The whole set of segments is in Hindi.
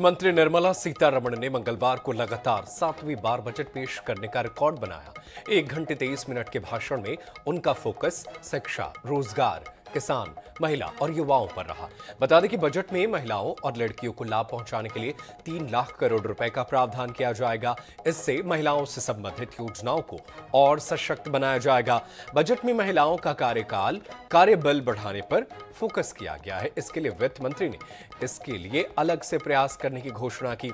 मंत्री निर्मला सीतारमण ने मंगलवार को लगातार सातवीं बार बजट पेश करने का रिकॉर्ड बनाया एक घंटे तेईस मिनट के भाषण में उनका फोकस शिक्षा रोजगार किसान महिला और युवाओं पर रहा बता दें कि बजट में महिलाओं और लड़कियों को लाभ पहुंचाने के लिए तीन लाख करोड़ रुपए का प्रावधान किया जाएगा इससे महिलाओं से संबंधित योजनाओं को और सशक्त बनाया जाएगा बजट में महिलाओं का कार्यकाल कार्यबल बढ़ाने पर फोकस किया गया है इसके लिए वित्त मंत्री ने इसके लिए अलग से प्रयास करने की घोषणा की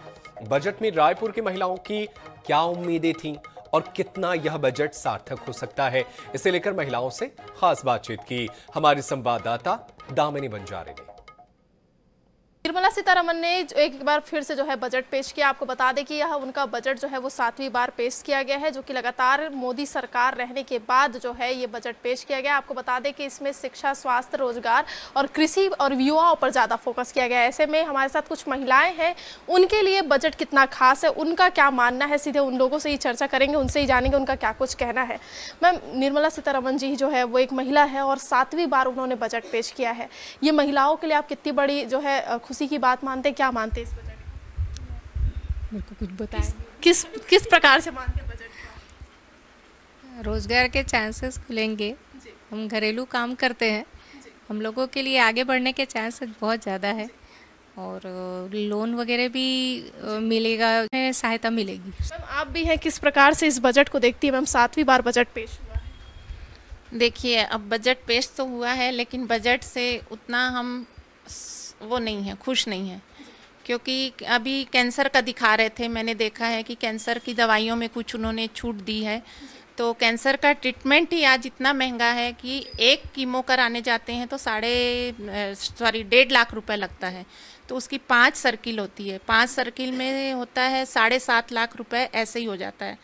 बजट में रायपुर की महिलाओं की क्या उम्मीदें थीं और कितना यह बजट सार्थक हो सकता है इसे लेकर महिलाओं से खास बातचीत की हमारी संवाददाता दामिनी बंजारे ने निर्मला सीतारमन ने एक बार फिर से जो है बजट पेश किया आपको बता दें कि यह उनका बजट जो है वो सातवीं बार पेश किया गया है जो कि लगातार मोदी सरकार रहने के बाद जो है ये बजट पेश किया गया आपको बता दें कि इसमें शिक्षा स्वास्थ्य रोजगार और कृषि और युवाओं पर ज़्यादा फोकस किया गया ऐसे में हमारे साथ कुछ महिलाएं हैं उनके लिए बजट कितना खास है उनका क्या मानना है सीधे उन लोगों से ही चर्चा करेंगे उनसे ही जानेंगे उनका क्या कुछ कहना है मैम निर्मला सीतारमन जी जो है वो एक महिला है और सातवीं बार उन्होंने बजट पेश किया है ये महिलाओं के लिए आप कितनी बड़ी जो है खुशी उसी की बात मानते क्या मानते इस बजट को कुछ बताए किस किस प्रकार से मानते रोज़गार के चांसेस खुलेंगे हम घरेलू काम करते हैं हम लोगों के लिए आगे बढ़ने के चांसेस बहुत ज़्यादा है और लोन वगैरह भी मिलेगा सहायता मिलेगी मैम आप भी हैं किस प्रकार से इस बजट को देखती हैं मैम सातवीं बार बजट पेश हुआ है देखिए अब बजट पेश तो हुआ है लेकिन बजट से उतना हम वो नहीं है खुश नहीं है क्योंकि अभी कैंसर का दिखा रहे थे मैंने देखा है कि कैंसर की दवाइयों में कुछ उन्होंने छूट दी है तो कैंसर का ट्रीटमेंट ही आज इतना महंगा है कि एक कीमो कराने जाते हैं तो साढ़े सॉरी डेढ़ लाख रुपए लगता है तो उसकी पांच सर्किल होती है पांच सर्किल में होता है साढ़े सात लाख रुपए ऐसे ही हो जाता है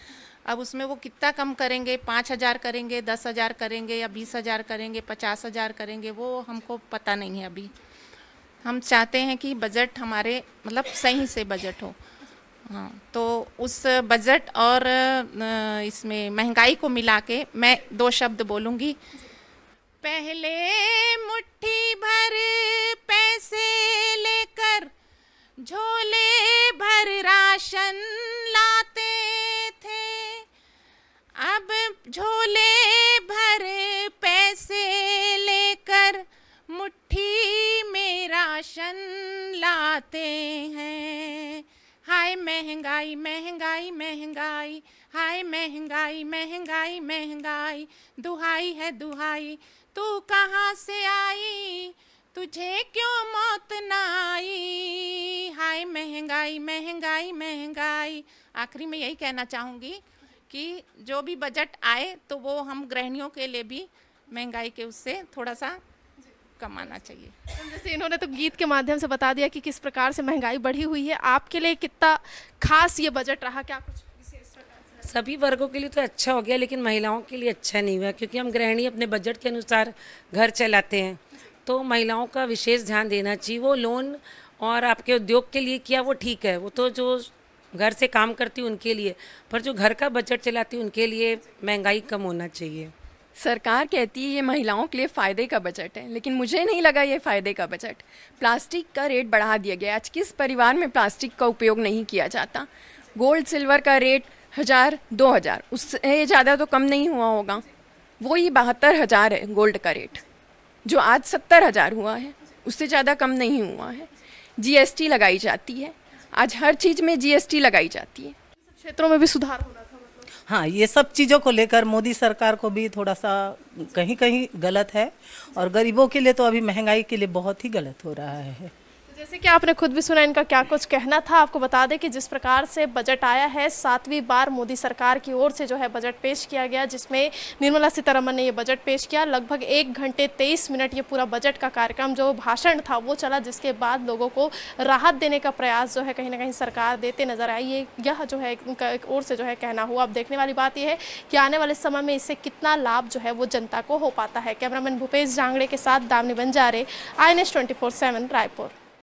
अब उसमें वो कितना कम करेंगे पाँच हज़ार करेंगे दस हज़ार करेंगे या बीस हज़ार करेंगे पचास हज़ार करेंगे वो हमको पता नहीं है अभी हम चाहते हैं कि बजट हमारे मतलब सही से बजट हो हाँ तो उस बजट और इसमें महंगाई को मिला के मैं दो शब्द बोलूँगी पहले मुट्ठी भर पैसे लेकर झोले भर राशन लाते थे अब झोले आते हैं हाय महंगाई महंगाई महंगाई हाय महंगाई महंगाई महंगाई दुहाई है दुहाई तू कहाँ से आई तुझे क्यों मौत ना आई हाय महंगाई महंगाई महंगाई आखिरी में यही कहना चाहूँगी कि जो भी बजट आए तो वो हम गृहणियों के लिए भी महंगाई के उससे थोड़ा सा कमाना चाहिए जैसे इन्होंने तो गीत के माध्यम से बता दिया कि किस प्रकार से महंगाई बढ़ी हुई है आपके लिए कितना खास ये बजट रहा क्या कुछ सभी वर्गों के लिए तो अच्छा हो गया लेकिन महिलाओं के लिए अच्छा नहीं हुआ क्योंकि हम गृहिणी अपने बजट के अनुसार घर चलाते हैं तो महिलाओं का विशेष ध्यान देना चाहिए वो लोन और आपके उद्योग के लिए किया वो ठीक है वो तो जो घर से काम करती उनके लिए पर जो घर का बजट चलाती उनके लिए महंगाई कम होना चाहिए सरकार कहती है ये महिलाओं के लिए फ़ायदे का बजट है लेकिन मुझे नहीं लगा ये फ़ायदे का बजट प्लास्टिक का रेट बढ़ा दिया गया आज किस परिवार में प्लास्टिक का उपयोग नहीं किया जाता गोल्ड सिल्वर का रेट हज़ार दो हज़ार उससे ज़्यादा तो कम नहीं हुआ होगा वो ही बहत्तर हज़ार है गोल्ड का रेट जो आज सत्तर हज़ार हुआ है उससे ज़्यादा कम नहीं हुआ है जीएसटी लगाई जाती है आज हर चीज़ में जीएसटी लगाई जाती है क्षेत्रों में भी सुधार होना हाँ ये सब चीज़ों को लेकर मोदी सरकार को भी थोड़ा सा कहीं कहीं गलत है और गरीबों के लिए तो अभी महंगाई के लिए बहुत ही गलत हो रहा है जैसे कि आपने खुद भी सुना इनका क्या कुछ कहना था आपको बता दें कि जिस प्रकार से बजट आया है सातवीं बार मोदी सरकार की ओर से जो है बजट पेश किया गया जिसमें निर्मला सीतारमन ने ये बजट पेश किया लगभग एक घंटे तेईस मिनट ये पूरा बजट का कार्यक्रम जो भाषण था वो चला जिसके बाद लोगों को राहत देने का प्रयास जो है कहीं ना कहीं सरकार देते नजर आई ये यह जो है उनका एक ओर से जो है कहना हुआ अब देखने वाली बात यह है कि आने वाले समय में इससे कितना लाभ जो है वो जनता को हो पाता है कैमरामैन भूपेश जांगड़े के साथ Damini Banjare I N S twenty four seven Raipur